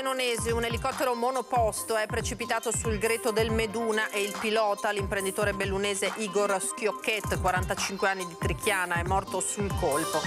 Pordenonese un elicottero monoposto è precipitato sul greto del Meduna e il pilota, l'imprenditore bellunese Igor Schiocchet, 45 anni di Trichiana, è morto sul colpo.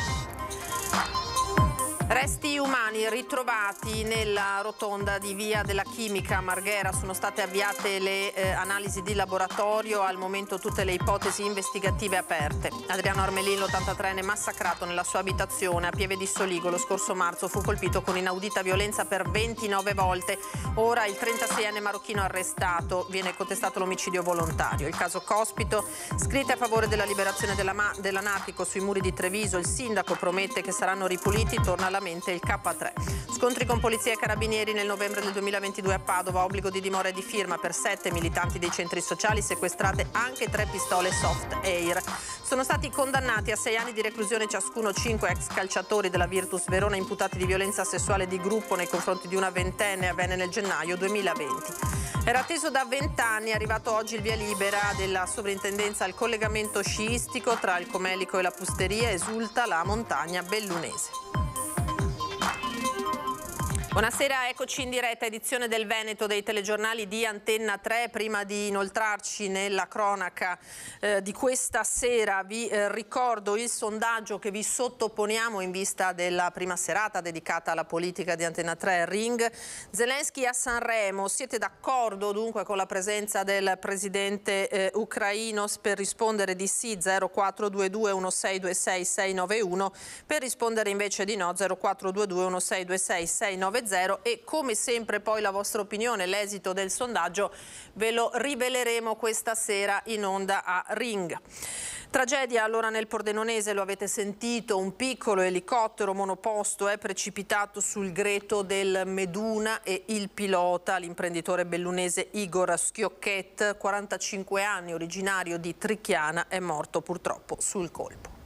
Resti umani ritrovati nella rotonda di via della chimica a Marghera sono state avviate le eh, analisi di laboratorio, al momento tutte le ipotesi investigative aperte. Adriano Armelin, l'83enne, massacrato nella sua abitazione a Pieve di Soligo lo scorso marzo, fu colpito con inaudita violenza per 29 volte. Ora il 36enne marocchino arrestato, viene contestato l'omicidio volontario. Il caso Cospito, scritte a favore della liberazione dell'anarchico della sui muri di Treviso, il sindaco promette che saranno ripuliti, torna alla solamente il K3. Scontri con polizia e carabinieri nel novembre del 2022 a Padova, obbligo di dimora e di firma per sette militanti dei centri sociali, sequestrate anche tre pistole soft air. Sono stati condannati a sei anni di reclusione ciascuno cinque ex calciatori della Virtus Verona imputati di violenza sessuale di gruppo nei confronti di una ventenne avvenne nel gennaio 2020. Era atteso da vent'anni, è arrivato oggi il via libera della sovrintendenza al collegamento sciistico tra il Comelico e la Pusteria, esulta la montagna bellunese. Buonasera, eccoci in diretta edizione del Veneto dei telegiornali di Antenna 3. Prima di inoltrarci nella cronaca eh, di questa sera vi eh, ricordo il sondaggio che vi sottoponiamo in vista della prima serata dedicata alla politica di Antenna 3 Ring. Zelensky a Sanremo, siete d'accordo dunque con la presenza del presidente eh, ucraino per rispondere di sì 0422 1626 691, per rispondere invece di no 0422 1626 691 2,0 e come sempre poi la vostra opinione, l'esito del sondaggio ve lo riveleremo questa sera in onda a Ring. Tragedia allora nel Pordenonese, lo avete sentito, un piccolo elicottero monoposto è precipitato sul greto del Meduna e il pilota, l'imprenditore bellunese Igor Schiocchet, 45 anni, originario di Tricchiana, è morto purtroppo sul colpo.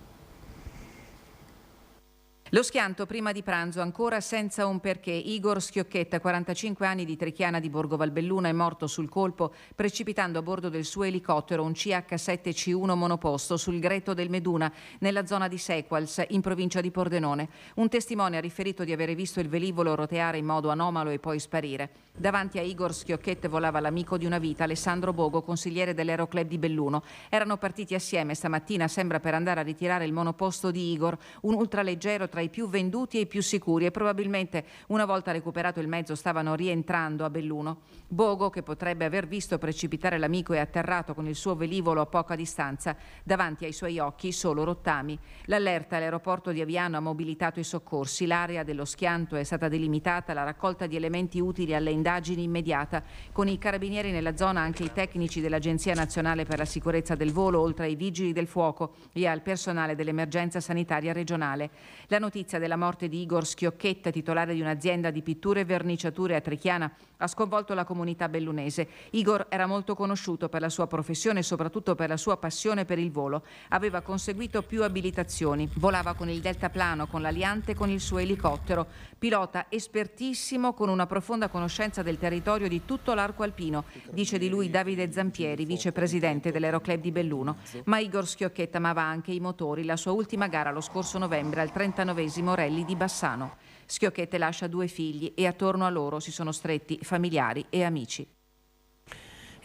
Lo schianto prima di pranzo ancora senza un perché. Igor Schiocchetta, 45 anni di Trichiana di Borgo Valbelluna, è morto sul colpo precipitando a bordo del suo elicottero un CH7C1 monoposto sul Greto del Meduna, nella zona di Sequals, in provincia di Pordenone. Un testimone ha riferito di avere visto il velivolo roteare in modo anomalo e poi sparire. Davanti a Igor Schiocchetta volava l'amico di una vita, Alessandro Bogo, consigliere dell'Aeroclub di Belluno. Erano partiti assieme stamattina, sembra per andare a ritirare il monoposto di Igor, un ultraleggero tra i i più venduti e i più sicuri e probabilmente una volta recuperato il mezzo stavano rientrando a Belluno. Bogo, che potrebbe aver visto precipitare l'amico, e atterrato con il suo velivolo a poca distanza, davanti ai suoi occhi solo rottami. L'allerta all'aeroporto di Aviano ha mobilitato i soccorsi, l'area dello schianto è stata delimitata, la raccolta di elementi utili alle indagini immediata, con i carabinieri nella zona anche i tecnici dell'Agenzia Nazionale per la Sicurezza del Volo, oltre ai vigili del fuoco e al personale dell'emergenza sanitaria regionale. La notizia della morte di Igor Schiocchetta, titolare di un'azienda di pitture e verniciature a Trichiana, ha sconvolto la comunità bellunese. Igor era molto conosciuto per la sua professione e soprattutto per la sua passione per il volo. Aveva conseguito più abilitazioni, volava con il deltaplano, con l'Aliante e con il suo elicottero. Pilota espertissimo con una profonda conoscenza del territorio di tutto l'arco alpino, dice di lui Davide Zampieri, vicepresidente dell'Aeroclub di Belluno. Ma Igor Schiocchetta amava anche i motori. La sua ultima gara lo scorso novembre al 39 diciannovesimo Rally di Bassano. Schiocchette lascia due figli e attorno a loro si sono stretti familiari e amici.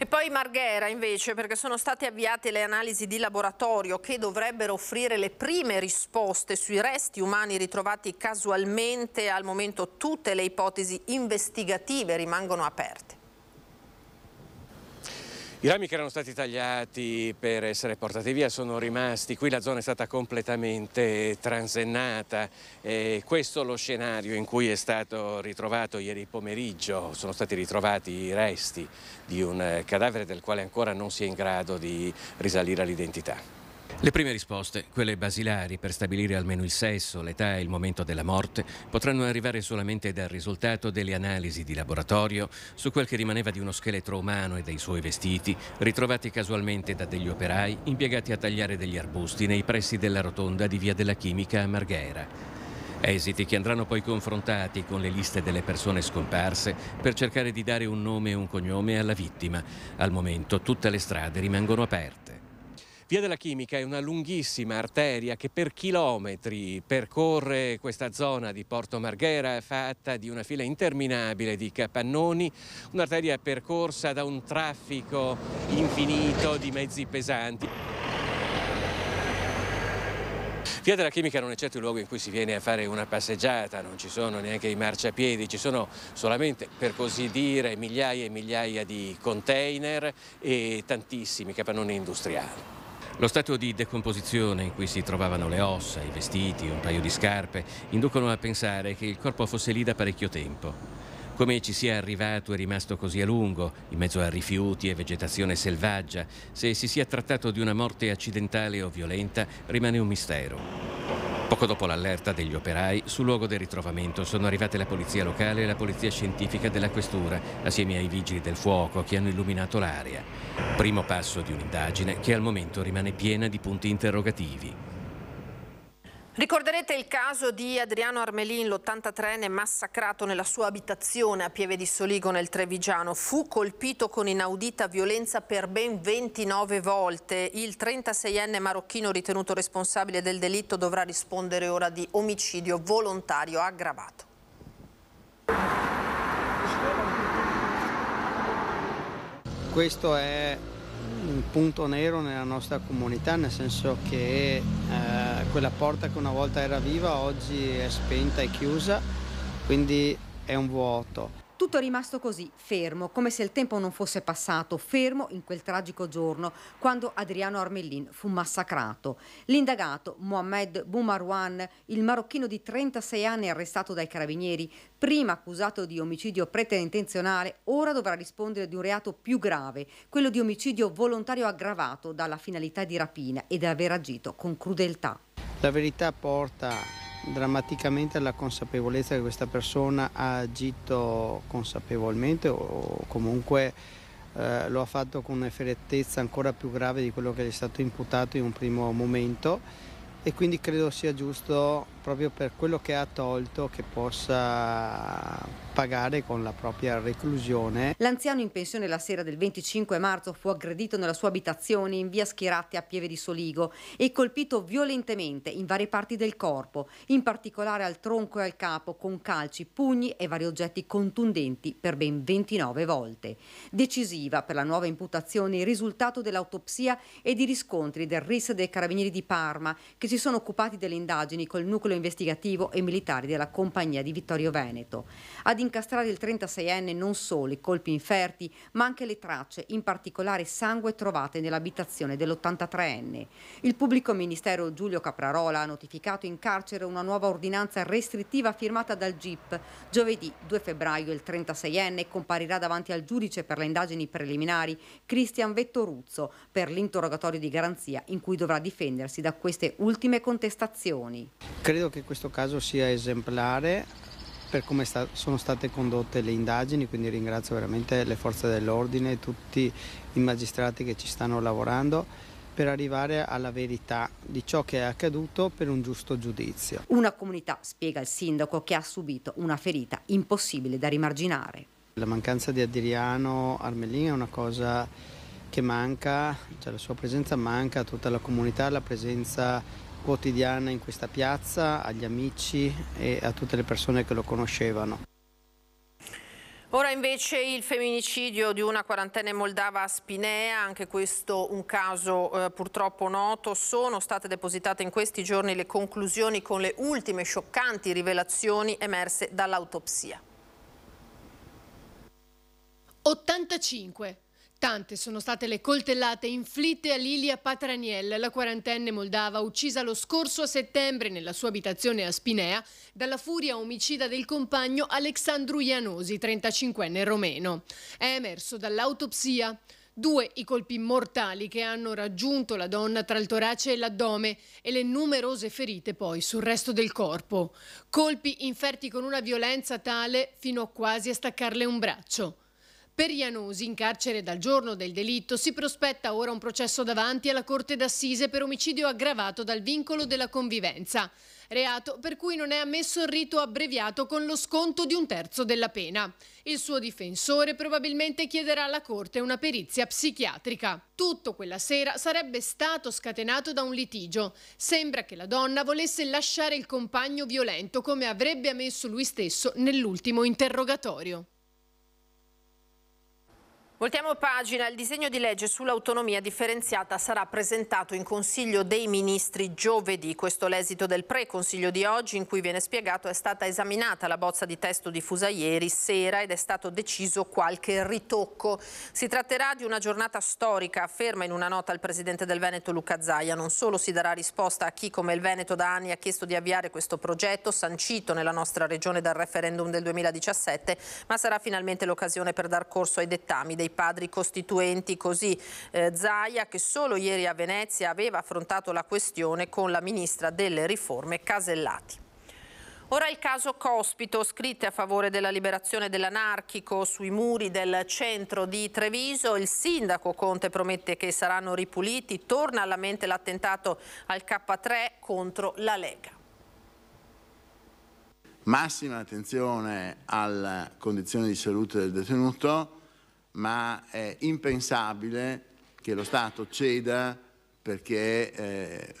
E poi Marghera invece, perché sono state avviate le analisi di laboratorio che dovrebbero offrire le prime risposte sui resti umani ritrovati casualmente. Al momento tutte le ipotesi investigative rimangono aperte. I rami che erano stati tagliati per essere portati via sono rimasti, qui la zona è stata completamente transennata, e questo è lo scenario in cui è stato ritrovato ieri pomeriggio, sono stati ritrovati i resti di un eh, cadavere del quale ancora non si è in grado di risalire all'identità. Le prime risposte, quelle basilari per stabilire almeno il sesso, l'età e il momento della morte, potranno arrivare solamente dal risultato delle analisi di laboratorio su quel che rimaneva di uno scheletro umano e dei suoi vestiti, ritrovati casualmente da degli operai impiegati a tagliare degli arbusti nei pressi della rotonda di Via della Chimica a Marghera. Esiti che andranno poi confrontati con le liste delle persone scomparse per cercare di dare un nome e un cognome alla vittima. Al momento tutte le strade rimangono aperte. Via della Chimica è una lunghissima arteria che per chilometri percorre questa zona di Porto Marghera fatta di una fila interminabile di capannoni, un'arteria percorsa da un traffico infinito di mezzi pesanti. Via della Chimica non è certo il luogo in cui si viene a fare una passeggiata, non ci sono neanche i marciapiedi, ci sono solamente, per così dire, migliaia e migliaia di container e tantissimi capannoni industriali. Lo stato di decomposizione in cui si trovavano le ossa, i vestiti, un paio di scarpe, inducono a pensare che il corpo fosse lì da parecchio tempo. Come ci sia arrivato e rimasto così a lungo, in mezzo a rifiuti e vegetazione selvaggia, se si sia trattato di una morte accidentale o violenta, rimane un mistero. Poco dopo l'allerta degli operai, sul luogo del ritrovamento sono arrivate la polizia locale e la polizia scientifica della questura, assieme ai vigili del fuoco che hanno illuminato l'area. Primo passo di un'indagine che al momento rimane piena di punti interrogativi. Ricorderete il caso di Adriano Armelin, l'83enne massacrato nella sua abitazione a Pieve di Soligo nel Trevigiano. Fu colpito con inaudita violenza per ben 29 volte. Il 36enne marocchino ritenuto responsabile del delitto dovrà rispondere ora di omicidio volontario aggravato. Questo è un punto nero nella nostra comunità, nel senso che eh, quella porta che una volta era viva oggi è spenta e chiusa, quindi è un vuoto. Tutto è rimasto così, fermo, come se il tempo non fosse passato, fermo in quel tragico giorno quando Adriano Armellin fu massacrato. L'indagato Mohamed Boumarouan, il marocchino di 36 anni arrestato dai carabinieri, prima accusato di omicidio preterintenzionale, ora dovrà rispondere di un reato più grave, quello di omicidio volontario aggravato dalla finalità di rapina e di aver agito con crudeltà. La verità porta drammaticamente la consapevolezza che questa persona ha agito consapevolmente o comunque eh, lo ha fatto con una frettezza ancora più grave di quello che gli è stato imputato in un primo momento e quindi credo sia giusto proprio per quello che ha tolto che possa pagare con la propria reclusione. L'anziano in pensione la sera del 25 marzo fu aggredito nella sua abitazione in via Schiratti a Pieve di Soligo e colpito violentemente in varie parti del corpo, in particolare al tronco e al capo con calci, pugni e vari oggetti contundenti per ben 29 volte. Decisiva per la nuova imputazione il risultato dell'autopsia e di riscontri del RIS dei Carabinieri di Parma che si sono occupati delle indagini col nucleo investigativo e militari della compagnia di Vittorio Veneto. Ad incastrare il 36enne non solo i colpi inferti, ma anche le tracce, in particolare sangue trovate nell'abitazione dell'83enne. Il pubblico ministero Giulio Caprarola ha notificato in carcere una nuova ordinanza restrittiva firmata dal GIP. Giovedì 2 febbraio il 36enne comparirà davanti al giudice per le indagini preliminari Cristian Vettoruzzo per l'interrogatorio di garanzia in cui dovrà difendersi da queste ultime ultime contestazioni. Credo che questo caso sia esemplare per come sta, sono state condotte le indagini, quindi ringrazio veramente le forze dell'ordine, tutti i magistrati che ci stanno lavorando per arrivare alla verità di ciò che è accaduto per un giusto giudizio. Una comunità, spiega il sindaco, che ha subito una ferita impossibile da rimarginare. La mancanza di Adriano Armellini è una cosa che manca, cioè la sua presenza manca a tutta la comunità, la presenza quotidiana in questa piazza, agli amici e a tutte le persone che lo conoscevano. Ora invece il femminicidio di una quarantenne moldava a Spinea, anche questo un caso eh, purtroppo noto, sono state depositate in questi giorni le conclusioni con le ultime scioccanti rivelazioni emerse dall'autopsia. 85 Tante sono state le coltellate inflitte a Lilia Patraniel, la quarantenne moldava uccisa lo scorso settembre nella sua abitazione a Spinea dalla furia omicida del compagno Alexandru Ianosi, 35enne romeno. È emerso dall'autopsia due i colpi mortali che hanno raggiunto la donna tra il torace e l'addome e le numerose ferite poi sul resto del corpo. Colpi inferti con una violenza tale fino quasi a staccarle un braccio. Per Ianosi, in carcere dal giorno del delitto, si prospetta ora un processo davanti alla Corte d'Assise per omicidio aggravato dal vincolo della convivenza. Reato per cui non è ammesso il rito abbreviato con lo sconto di un terzo della pena. Il suo difensore probabilmente chiederà alla Corte una perizia psichiatrica. Tutto quella sera sarebbe stato scatenato da un litigio. Sembra che la donna volesse lasciare il compagno violento come avrebbe ammesso lui stesso nell'ultimo interrogatorio. Voltiamo pagina. Il disegno di legge sull'autonomia differenziata sarà presentato in Consiglio dei Ministri giovedì. Questo l'esito del pre-consiglio di oggi in cui viene spiegato è stata esaminata la bozza di testo diffusa ieri sera ed è stato deciso qualche ritocco. Si tratterà di una giornata storica, afferma in una nota il presidente del Veneto Luca Zaia. Non solo si darà risposta a chi come il Veneto da anni ha chiesto di avviare questo progetto sancito nella nostra regione dal referendum del 2017, ma sarà finalmente l'occasione per dar corso ai dettami dei padri costituenti, così eh, Zaia che solo ieri a Venezia aveva affrontato la questione con la ministra delle riforme Casellati. Ora il caso Cospito, scritte a favore della liberazione dell'anarchico sui muri del centro di Treviso. Il sindaco Conte promette che saranno ripuliti. Torna alla mente l'attentato al K3 contro la Lega. Massima attenzione alla condizione di salute del detenuto ma è impensabile che lo Stato ceda perché, eh,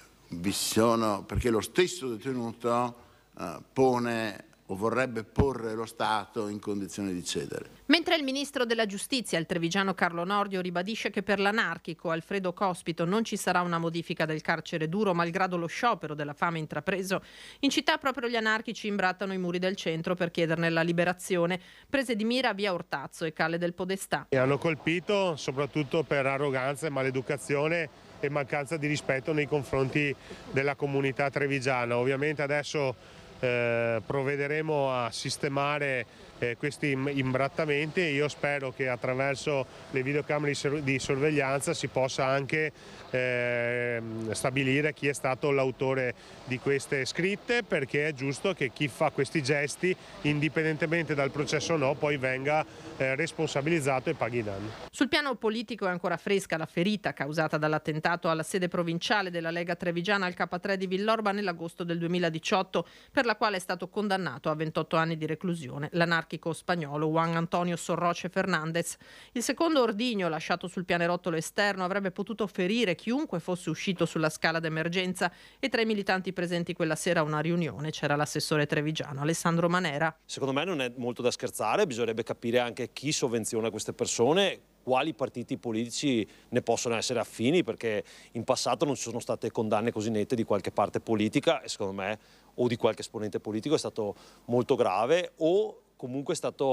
sono, perché lo stesso detenuto eh, pone o vorrebbe porre lo Stato in condizione di cedere. Mentre il ministro della giustizia, il trevigiano Carlo Nordio, ribadisce che per l'anarchico Alfredo Cospito non ci sarà una modifica del carcere duro malgrado lo sciopero della fame intrapreso, in città proprio gli anarchici imbrattano i muri del centro per chiederne la liberazione, prese di mira via Ortazzo e Calle del Podestà. E hanno colpito soprattutto per arroganza e maleducazione e mancanza di rispetto nei confronti della comunità trevigiana. Ovviamente adesso eh, provvederemo a sistemare eh, questi imbrattamenti e io spero che attraverso le videocamere di sorveglianza si possa anche eh, stabilire chi è stato l'autore di queste scritte perché è giusto che chi fa questi gesti indipendentemente dal processo o no poi venga eh, responsabilizzato e paghi i danni. Sul piano politico è ancora fresca la ferita causata dall'attentato alla sede provinciale della Lega Trevigiana al K3 di Villorba nell'agosto del 2018 per la quale è stato condannato a 28 anni di reclusione l'anarchico gerarchico spagnolo Juan Antonio Sorroce Fernández. Il secondo ordigno lasciato sul pianerottolo esterno avrebbe potuto ferire chiunque fosse uscito sulla scala d'emergenza e tra i militanti presenti quella sera a una riunione c'era l'assessore trevigiano Alessandro Manera. Secondo me non è molto da scherzare, bisognerebbe capire anche chi sovvenziona queste persone, quali partiti politici ne possono essere affini perché in passato non ci sono state condanne così nette di qualche parte politica e secondo me o di qualche esponente politico è stato molto grave o comunque è stata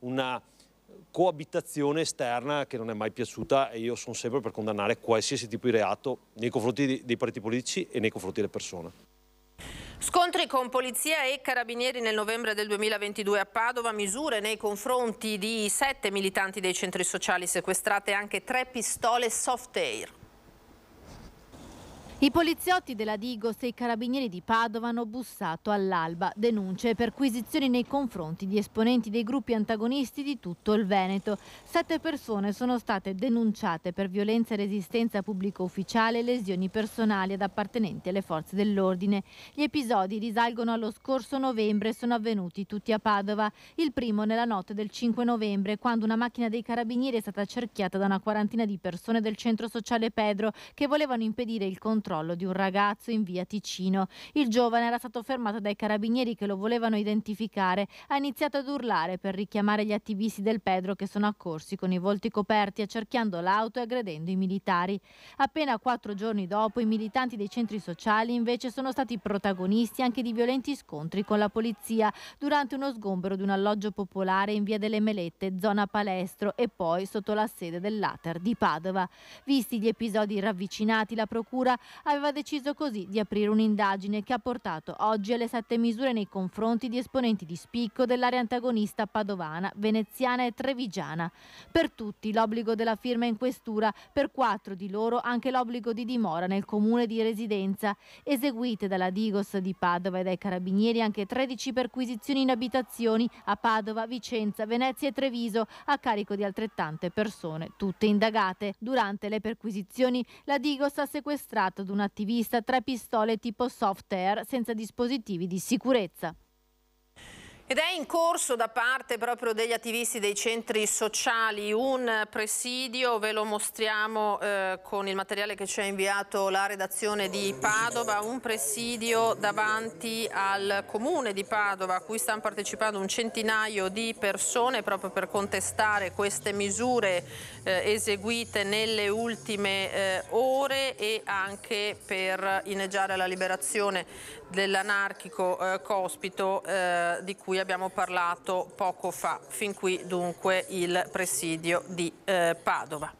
una coabitazione esterna che non è mai piaciuta e io sono sempre per condannare qualsiasi tipo di reato nei confronti dei partiti politici e nei confronti delle persone. Scontri con polizia e carabinieri nel novembre del 2022 a Padova, misure nei confronti di sette militanti dei centri sociali sequestrate anche tre pistole soft air. I poliziotti della Digos e i carabinieri di Padova hanno bussato all'alba denunce e perquisizioni nei confronti di esponenti dei gruppi antagonisti di tutto il Veneto. Sette persone sono state denunciate per violenza e resistenza pubblico ufficiale e lesioni personali ad appartenenti alle forze dell'ordine. Gli episodi risalgono allo scorso novembre e sono avvenuti tutti a Padova. Il primo nella notte del 5 novembre, quando una macchina dei carabinieri è stata cerchiata da una quarantina di persone del centro sociale Pedro che volevano impedire il controllo controllo di un ragazzo in via Ticino. Il giovane era stato fermato dai carabinieri che lo volevano identificare. Ha iniziato ad urlare per richiamare gli attivisti del Pedro che sono accorsi con i volti coperti, accerchiando l'auto e aggredendo i militari. Appena quattro giorni dopo, i militanti dei centri sociali invece sono stati protagonisti anche di violenti scontri con la polizia durante uno sgombero di un alloggio popolare in via delle Melette, zona Palestro, e poi sotto la sede dell'Ater di Padova. Visti gli episodi ravvicinati, la Procura aveva deciso così di aprire un'indagine che ha portato oggi alle sette misure nei confronti di esponenti di spicco dell'area antagonista padovana, veneziana e trevigiana. Per tutti l'obbligo della firma in questura, per quattro di loro anche l'obbligo di dimora nel comune di residenza, eseguite dalla Digos di Padova e dai Carabinieri anche 13 perquisizioni in abitazioni a Padova, Vicenza, Venezia e Treviso a carico di altrettante persone, tutte indagate. Durante le perquisizioni la Digos ha sequestrato ad un attivista tre pistole tipo soft air senza dispositivi di sicurezza. Ed è in corso da parte proprio degli attivisti dei centri sociali un presidio, ve lo mostriamo eh, con il materiale che ci ha inviato la redazione di Padova, un presidio davanti al comune di Padova a cui stanno partecipando un centinaio di persone proprio per contestare queste misure eh, eseguite nelle ultime eh, ore e anche per inneggiare la liberazione dell'anarchico eh, cospito eh, di cui abbiamo parlato poco fa. Fin qui dunque il presidio di eh, Padova.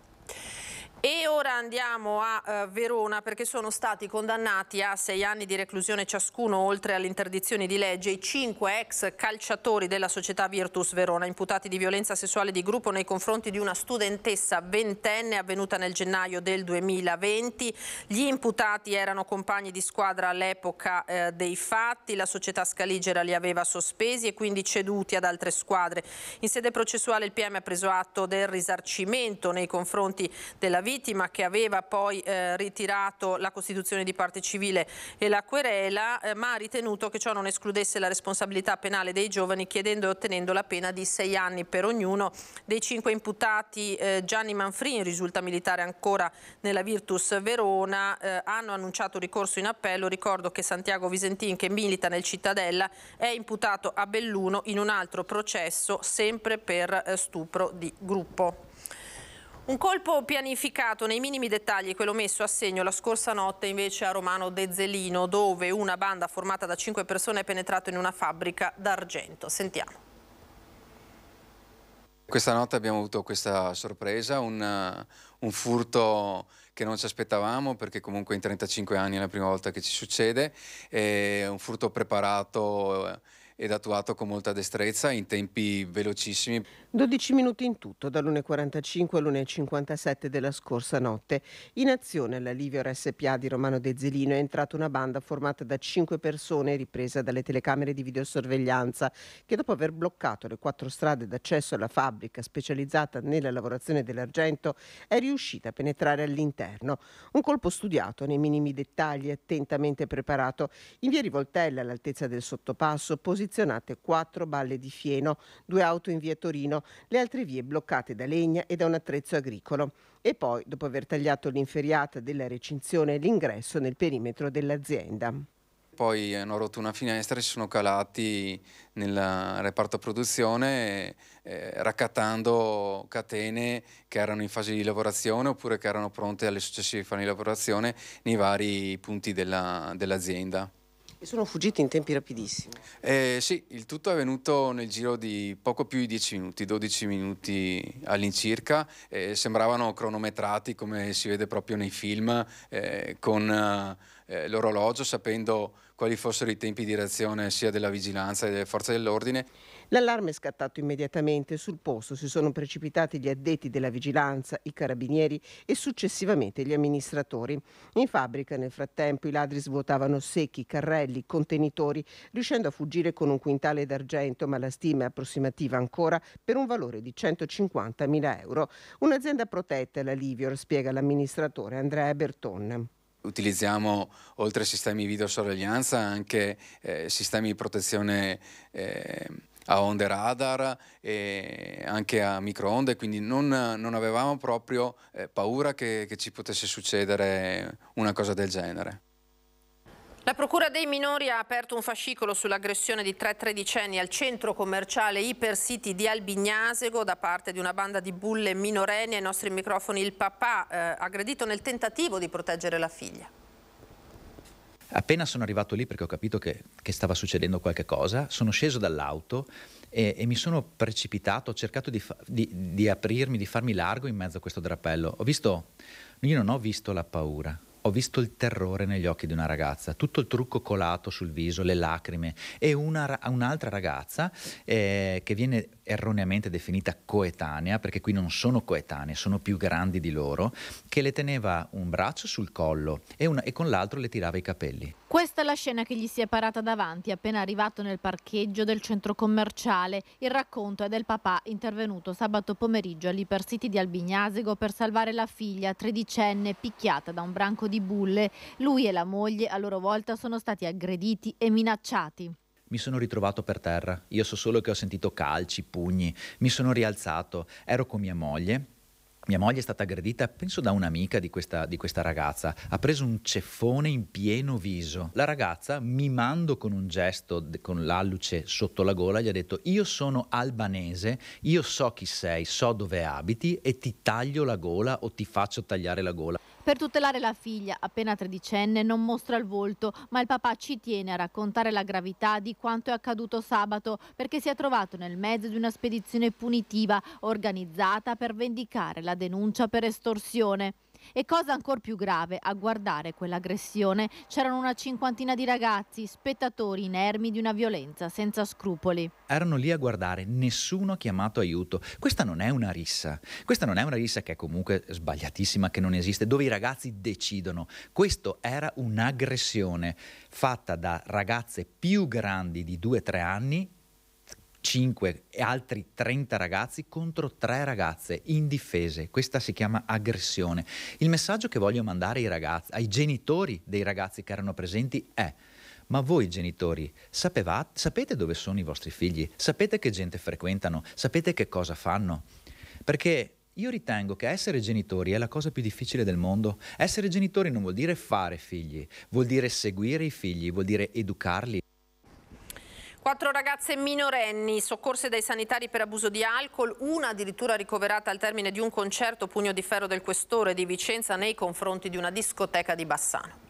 E ora andiamo a uh, Verona perché sono stati condannati a sei anni di reclusione ciascuno oltre alle interdizioni di legge i cinque ex calciatori della società Virtus Verona imputati di violenza sessuale di gruppo nei confronti di una studentessa ventenne avvenuta nel gennaio del 2020. Gli imputati erano compagni di squadra all'epoca eh, dei fatti, la società scaligera li aveva sospesi e quindi ceduti ad altre squadre. In sede processuale il PM ha preso atto del risarcimento nei confronti della vittima che aveva poi eh, ritirato la costituzione di parte civile e la querela, eh, ma ha ritenuto che ciò non escludesse la responsabilità penale dei giovani chiedendo e ottenendo la pena di sei anni per ognuno. Dei cinque imputati eh, Gianni Manfrin risulta militare ancora nella Virtus Verona, eh, hanno annunciato ricorso in appello, ricordo che Santiago Visentin che milita nel Cittadella è imputato a Belluno in un altro processo sempre per eh, stupro di gruppo. Un colpo pianificato nei minimi dettagli, quello messo a segno la scorsa notte invece a Romano De Zelino, dove una banda formata da cinque persone è penetrata in una fabbrica d'argento. Sentiamo. Questa notte abbiamo avuto questa sorpresa, un, eh, un furto che non ci aspettavamo perché comunque in 35 anni è la prima volta che ci succede, è un furto preparato ed attuato con molta destrezza in tempi velocissimi. 12 minuti in tutto, dall'1.45 all'1.57 della scorsa notte. In azione alla Livio RSPA di Romano De Zelino è entrata una banda formata da 5 persone ripresa dalle telecamere di videosorveglianza che dopo aver bloccato le quattro strade d'accesso alla fabbrica specializzata nella lavorazione dell'argento è riuscita a penetrare all'interno. Un colpo studiato nei minimi dettagli, attentamente preparato, in via Rivoltella all'altezza del sottopasso, posizionato frizionate quattro balle di fieno, due auto in via Torino, le altre vie bloccate da legna e da un attrezzo agricolo. E poi, dopo aver tagliato l'inferiata della recinzione, l'ingresso nel perimetro dell'azienda poi hanno rotto una finestra e si sono calati nel reparto produzione eh, raccattando catene che erano in fase di lavorazione oppure che erano pronte alle successive fasi di lavorazione nei vari punti della, dell'azienda. E sono fuggiti in tempi rapidissimi. Eh, sì, il tutto è avvenuto nel giro di poco più di 10 minuti, 12 minuti all'incirca. Eh, sembravano cronometrati come si vede proprio nei film, eh, con eh, l'orologio, sapendo quali fossero i tempi di reazione sia della vigilanza che delle forze dell'ordine. L'allarme è scattato immediatamente. Sul posto si sono precipitati gli addetti della vigilanza, i carabinieri e successivamente gli amministratori. In fabbrica, nel frattempo, i ladri svuotavano secchi, carrelli, contenitori, riuscendo a fuggire con un quintale d'argento, ma la stima è approssimativa ancora per un valore di 150.000 euro. Un'azienda protetta, la Livior, spiega l'amministratore Andrea Berton utilizziamo oltre ai sistemi di videosorveglianza anche eh, sistemi di protezione eh, a onde radar e anche a microonde, quindi non, non avevamo proprio eh, paura che, che ci potesse succedere una cosa del genere. La Procura dei minori ha aperto un fascicolo sull'aggressione di tre tredicenni al centro commerciale Ipercity di Albignasego da parte di una banda di bulle minorenni. Ai nostri microfoni il papà eh, aggredito nel tentativo di proteggere la figlia. Appena sono arrivato lì perché ho capito che, che stava succedendo qualcosa, sono sceso dall'auto e, e, mi sono precipitato, ho cercato di, fa- di, di aprirmi, di farmi largo in mezzo a questo drappello. Ho visto, io non ho visto la paura, ho visto il terrore negli occhi di una ragazza, tutto il trucco colato sul viso, le lacrime e una, un'altra ragazza eh, che viene erroneamente definita coetanea, perché qui non sono coetanee, sono più grandi di loro, che le teneva un braccio sul collo e, una, e con l'altro le tirava i capelli. Questa è la scena che gli si è parata davanti appena arrivato nel parcheggio del centro commerciale. Il racconto è del papà intervenuto sabato pomeriggio all'Ipercity di Albignasego per salvare la figlia tredicenne picchiata da un branco di di bulle. Lui e la moglie a loro volta sono stati aggrediti e minacciati. Mi sono ritrovato per terra, io so solo che ho sentito calci, pugni, mi sono rialzato, ero con mia moglie. Mia moglie è stata aggredita, penso, da un'amica di questa, di questa ragazza. Ha preso un ceffone in pieno viso. La ragazza, mimando con un gesto, con l'alluce sotto la gola, gli ha detto: Io sono albanese, io so chi sei, so dove abiti e ti taglio la gola o ti faccio tagliare la gola. Per tutelare la figlia, appena tredicenne, non mostra il volto, ma il papà ci tiene a raccontare la gravità di quanto è accaduto sabato, perché si è trovato nel mezzo di una spedizione punitiva organizzata per vendicare la denuncia per estorsione. E cosa ancora più grave, a guardare quell'aggressione c'erano una cinquantina di ragazzi, spettatori inermi di una violenza senza scrupoli. Erano lì a guardare, nessuno ha chiamato aiuto. Questa non è una rissa. Questa non è una rissa che è comunque sbagliatissima, che non esiste, dove i ragazzi decidono. Questo era un'aggressione fatta da ragazze più grandi di 2-3 anni 5 e altri 30 ragazzi contro 3 ragazze indifese. Questa si chiama aggressione. Il messaggio che voglio mandare ai, ragazzi, ai genitori dei ragazzi che erano presenti è ma voi genitori sapevate, sapete dove sono i vostri figli? Sapete che gente frequentano? Sapete che cosa fanno? Perché io ritengo che essere genitori è la cosa più difficile del mondo. Essere genitori non vuol dire fare figli, vuol dire seguire i figli, vuol dire educarli. Quattro ragazze minorenni soccorse dai sanitari per abuso di alcol, una addirittura ricoverata al termine di un concerto pugno di ferro del questore di Vicenza nei confronti di una discoteca di Bassano.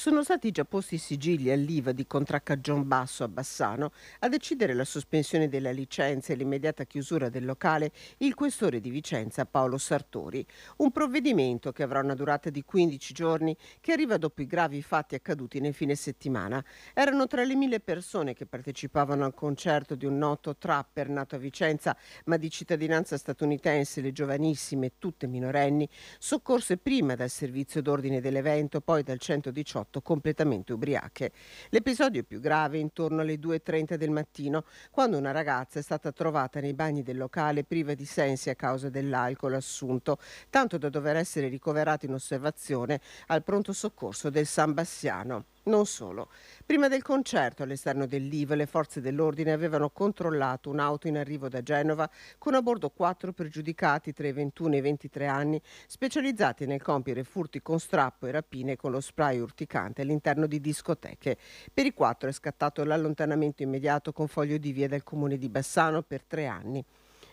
Sono stati già posti i sigilli all'IVA di contraccagion Basso a Bassano. A decidere la sospensione della licenza e l'immediata chiusura del locale il questore di Vicenza Paolo Sartori. Un provvedimento che avrà una durata di 15 giorni che arriva dopo i gravi fatti accaduti nel fine settimana. Erano tra le mille persone che partecipavano al concerto di un noto trapper nato a Vicenza ma di cittadinanza statunitense, le giovanissime, tutte minorenni, soccorse prima dal servizio d'ordine dell'evento, poi dal 118 18 completamente ubriache. L'episodio più grave è intorno alle 2.30 del mattino, quando una ragazza è stata trovata nei bagni del locale priva di sensi a causa dell'alcol assunto, tanto da dover essere ricoverata in osservazione al pronto soccorso del San Bassiano. Non solo. Prima del concerto all'esterno dell'IVA le forze dell'ordine avevano controllato un'auto in arrivo da Genova con a bordo quattro pregiudicati tra i 21 e i 23 anni specializzati nel compiere furti con strappo e rapine con lo spray urticante all'interno di discoteche. Per i quattro è scattato l'allontanamento immediato con foglio di via dal comune di Bassano per tre anni.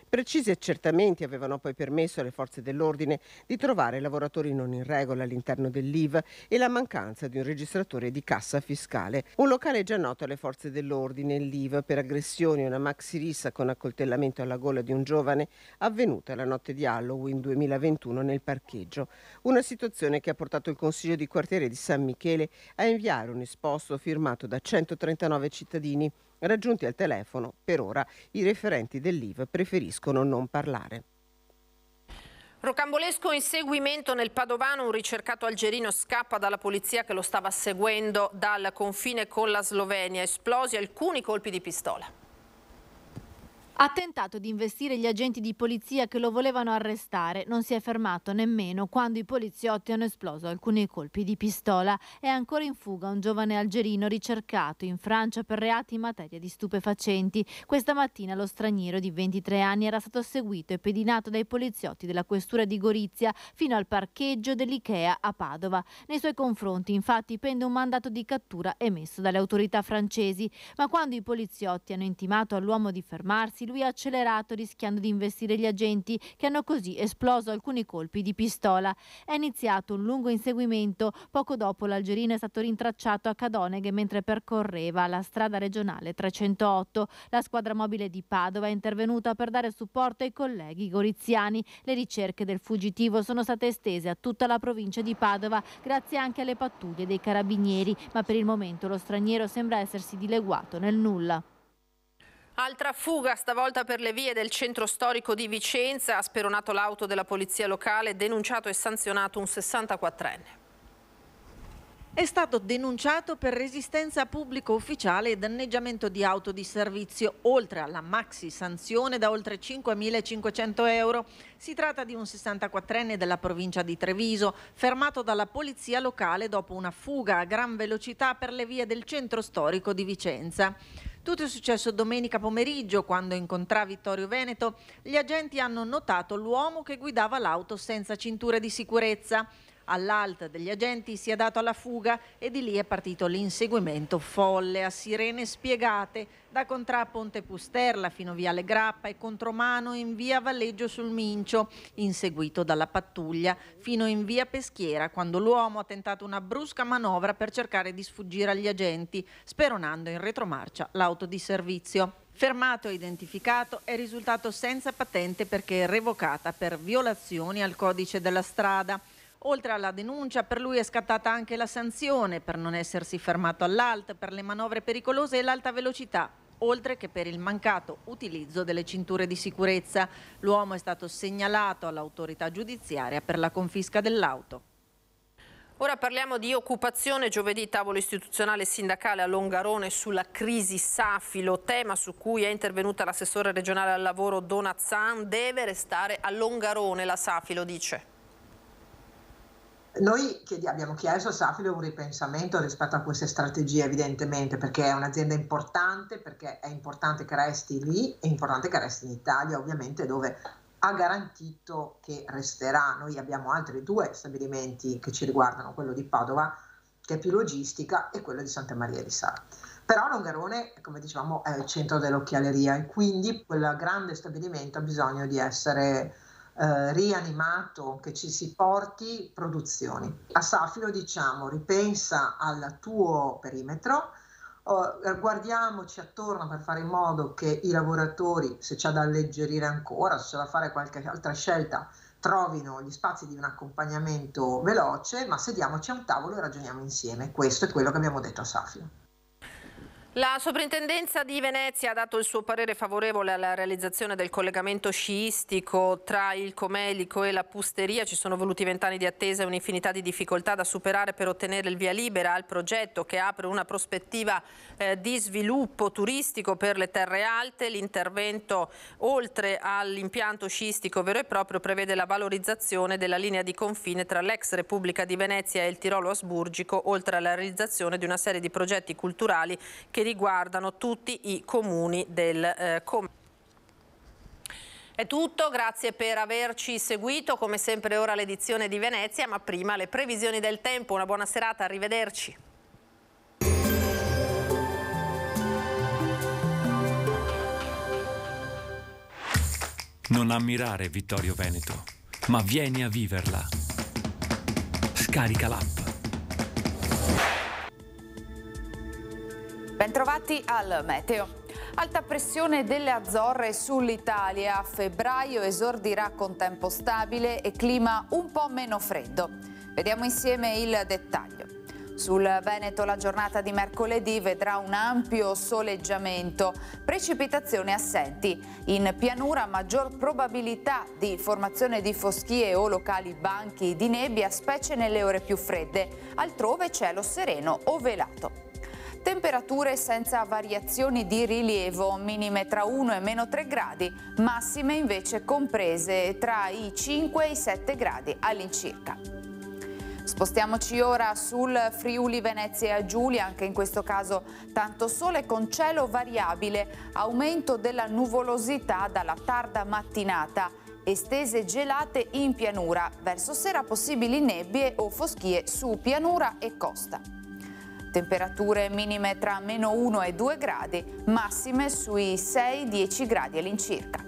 Precisi accertamenti avevano poi permesso alle forze dell'ordine di trovare lavoratori non in regola all'interno dell'IV e la mancanza di un registratore di cassa fiscale. Un locale già noto alle forze dell'ordine, l'IV, per aggressioni una maxi rissa con accoltellamento alla gola di un giovane avvenuta la notte di Halloween 2021 nel parcheggio. Una situazione che ha portato il Consiglio di quartiere di San Michele a inviare un esposto firmato da 139 cittadini Raggiunti al telefono, per ora i referenti dell'IV preferiscono non parlare. Rocambolesco inseguimento nel Padovano, un ricercato algerino scappa dalla polizia che lo stava seguendo dal confine con la Slovenia, esplosi alcuni colpi di pistola. Ha tentato di investire gli agenti di polizia che lo volevano arrestare, non si è fermato nemmeno quando i poliziotti hanno esploso alcuni colpi di pistola. È ancora in fuga un giovane algerino ricercato in Francia per reati in materia di stupefacenti. Questa mattina lo straniero di 23 anni era stato seguito e pedinato dai poliziotti della questura di Gorizia fino al parcheggio dell'Ikea a Padova. Nei suoi confronti infatti pende un mandato di cattura emesso dalle autorità francesi, ma quando i poliziotti hanno intimato all'uomo di fermarsi, lui ha accelerato rischiando di investire gli agenti che hanno così esploso alcuni colpi di pistola. È iniziato un lungo inseguimento, poco dopo l'algerino è stato rintracciato a Cadoneghe mentre percorreva la strada regionale 308. La squadra mobile di Padova è intervenuta per dare supporto ai colleghi goriziani. Le ricerche del fuggitivo sono state estese a tutta la provincia di Padova grazie anche alle pattuglie dei carabinieri, ma per il momento lo straniero sembra essersi dileguato nel nulla. Altra fuga, stavolta per le vie del centro storico di Vicenza, ha speronato l'auto della polizia locale, denunciato e sanzionato un 64enne. È stato denunciato per resistenza a pubblico ufficiale e danneggiamento di auto di servizio, oltre alla maxi sanzione da oltre 5.500 euro. Si tratta di un 64enne della provincia di Treviso, fermato dalla polizia locale dopo una fuga a gran velocità per le vie del centro storico di Vicenza. Tutto è successo domenica pomeriggio quando in Vittorio Veneto gli agenti hanno notato l'uomo che guidava l'auto senza cintura di sicurezza all'alta degli agenti si è dato alla fuga e di lì è partito l'inseguimento folle a sirene spiegate da Contra Ponte Pusterla fino via Le Grappa e Contromano in via Valleggio sul Mincio, inseguito dalla pattuglia fino in via Peschiera quando l'uomo ha tentato una brusca manovra per cercare di sfuggire agli agenti, speronando in retromarcia l'auto di servizio. Fermato e identificato, è risultato senza patente perché revocata per violazioni al codice della strada. Oltre alla denuncia, per lui è scattata anche la sanzione per non essersi fermato all'alt, per le manovre pericolose e l'alta velocità, oltre che per il mancato utilizzo delle cinture di sicurezza. L'uomo è stato segnalato all'autorità giudiziaria per la confisca dell'auto. Ora parliamo di occupazione. Giovedì tavolo istituzionale sindacale a Longarone sulla crisi Safilo, tema su cui è intervenuta l'assessore regionale al lavoro Donazan. Deve restare a Longarone, la Safilo dice. Noi abbiamo chiesto a Safilo un ripensamento rispetto a queste strategie, evidentemente, perché è un'azienda importante, perché è importante che resti lì, è importante che resti in Italia, ovviamente, dove ha garantito che resterà. Noi abbiamo altri due stabilimenti che ci riguardano, quello di Padova, che è più logistica, e quello di Santa Maria di Sara. Però Longarone, come dicevamo, è il centro dell'occhialeria e quindi quel grande stabilimento ha bisogno di essere eh, rianimato che ci si porti produzioni. A Safilo diciamo ripensa al tuo perimetro, eh, guardiamoci attorno per fare in modo che i lavoratori, se c'è da alleggerire ancora, se c'è da fare qualche altra scelta, trovino gli spazi di un accompagnamento veloce, ma sediamoci a un tavolo e ragioniamo insieme. Questo è quello che abbiamo detto a Safilo. La soprintendenza di Venezia ha dato il suo parere favorevole alla realizzazione del collegamento sciistico tra il Comelico e la Pusteria. Ci sono voluti vent'anni di attesa e un'infinità di difficoltà da superare per ottenere il via libera al progetto che apre una prospettiva eh, di sviluppo turistico per le terre alte. L'intervento, oltre all'impianto sciistico vero e proprio, prevede la valorizzazione della linea di confine tra l'ex Repubblica di Venezia e il Tirolo Asburgico, oltre alla realizzazione di una serie di progetti culturali che riguardano tutti i comuni del eh, comune. È tutto, grazie per averci seguito, come sempre ora l'edizione di Venezia, ma prima le previsioni del tempo. Una buona serata, arrivederci. Non ammirare Vittorio Veneto, ma vieni a viverla. Scarica l'app. Bentrovati al Meteo. Alta pressione delle Azzorre sull'Italia. A febbraio esordirà con tempo stabile e clima un po' meno freddo. Vediamo insieme il dettaglio. Sul Veneto la giornata di mercoledì vedrà un ampio soleggiamento, precipitazioni assenti. In pianura maggior probabilità di formazione di foschie o locali banchi di nebbia, specie nelle ore più fredde. Altrove cielo sereno o velato. Temperature senza variazioni di rilievo, minime tra 1 e meno 3 gradi, massime invece comprese tra i 5 e i 7 gradi all'incirca. Spostiamoci ora sul Friuli Venezia Giulia, anche in questo caso tanto sole con cielo variabile, aumento della nuvolosità dalla tarda mattinata, estese gelate in pianura, verso sera possibili nebbie o foschie su pianura e costa temperature minime tra meno 1 e 2 gradi, massime sui 6-10 gradi all'incirca.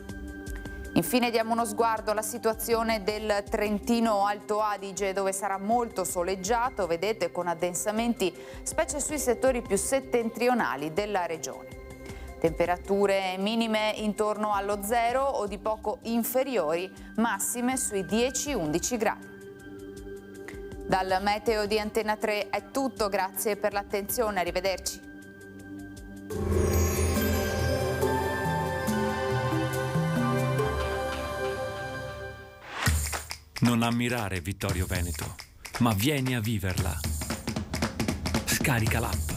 Infine diamo uno sguardo alla situazione del Trentino Alto Adige dove sarà molto soleggiato, vedete con addensamenti specie sui settori più settentrionali della regione. Temperature minime intorno allo zero o di poco inferiori, massime sui 10-11 gradi. Dal meteo di Antena 3 è tutto, grazie per l'attenzione, arrivederci. Non ammirare Vittorio Veneto, ma vieni a viverla. Scarica l'app.